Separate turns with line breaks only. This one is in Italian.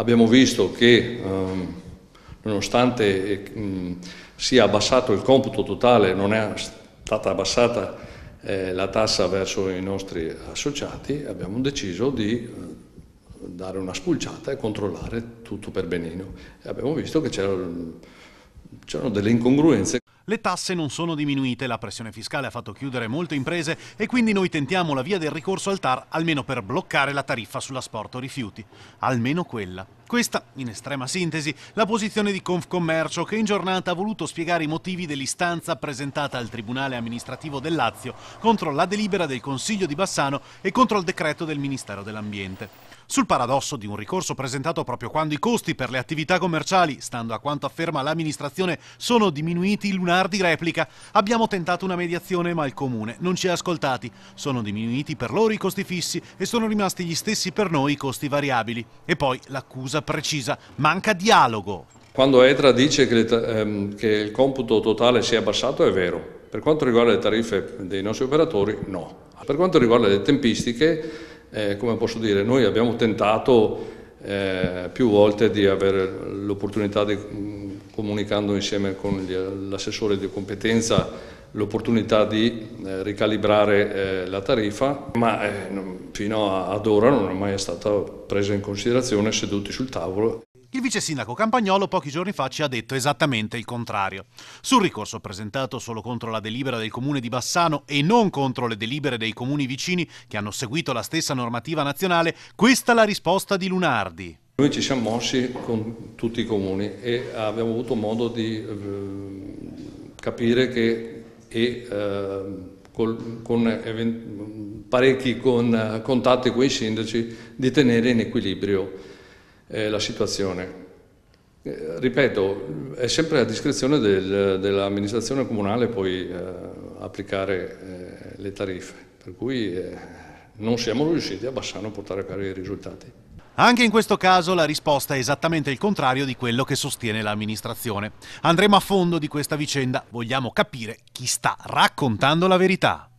abbiamo visto che ehm, nonostante ehm, sia abbassato il computo totale, non è stata abbassata eh, la tassa verso i nostri associati, abbiamo deciso di eh, dare una spulciata e controllare tutto per benino. E abbiamo visto che c'erano delle incongruenze.
Le tasse non sono diminuite, la pressione fiscale ha fatto chiudere molte imprese e quindi noi tentiamo la via del ricorso al TAR almeno per bloccare la tariffa sull'asporto rifiuti, almeno quella. Questa, in estrema sintesi, la posizione di Confcommercio che in giornata ha voluto spiegare i motivi dell'istanza presentata al Tribunale amministrativo del Lazio contro la delibera del Consiglio di Bassano e contro il decreto del Ministero dell'Ambiente. Sul paradosso di un ricorso presentato proprio quando i costi per le attività commerciali, stando a quanto afferma l'amministrazione, sono diminuiti lunar di replica, abbiamo tentato una mediazione ma il comune non ci ha ascoltati. Sono diminuiti per loro i costi fissi e sono rimasti gli stessi per noi i costi variabili. E poi l'accusa risposta precisa, manca dialogo.
Quando ETRA dice che, ehm, che il computo totale si è abbassato è vero, per quanto riguarda le tariffe dei nostri operatori no. Per quanto riguarda le tempistiche, eh, come posso dire, noi abbiamo tentato eh, più volte di avere l'opportunità di, mm, comunicando insieme con l'assessore di competenza, l'opportunità di eh, ricalibrare
eh, la tariffa, ma eh, fino
ad ora non è mai stata presa in considerazione seduti sul tavolo.
Il vice sindaco Campagnolo pochi giorni fa ci ha detto esattamente il contrario. Sul ricorso presentato solo contro la delibera del comune di Bassano e non contro le delibere dei comuni vicini che hanno seguito la stessa normativa nazionale, questa è la risposta di Lunardi.
Noi ci siamo mossi con tutti i comuni e abbiamo avuto modo di capire che e eh, col, con parecchi con, contatti con i sindaci di tenere in equilibrio eh, la situazione. Eh, ripeto, è sempre a discrezione del, dell'amministrazione comunale poi eh, applicare eh, le tariffe, per cui non siamo riusciti a Bassano a portare a caro i risultati.
Anche in questo caso la risposta è esattamente il contrario di quello che sostiene l'amministrazione. Andremo a fondo di questa vicenda, vogliamo capire chi sta raccontando la verità.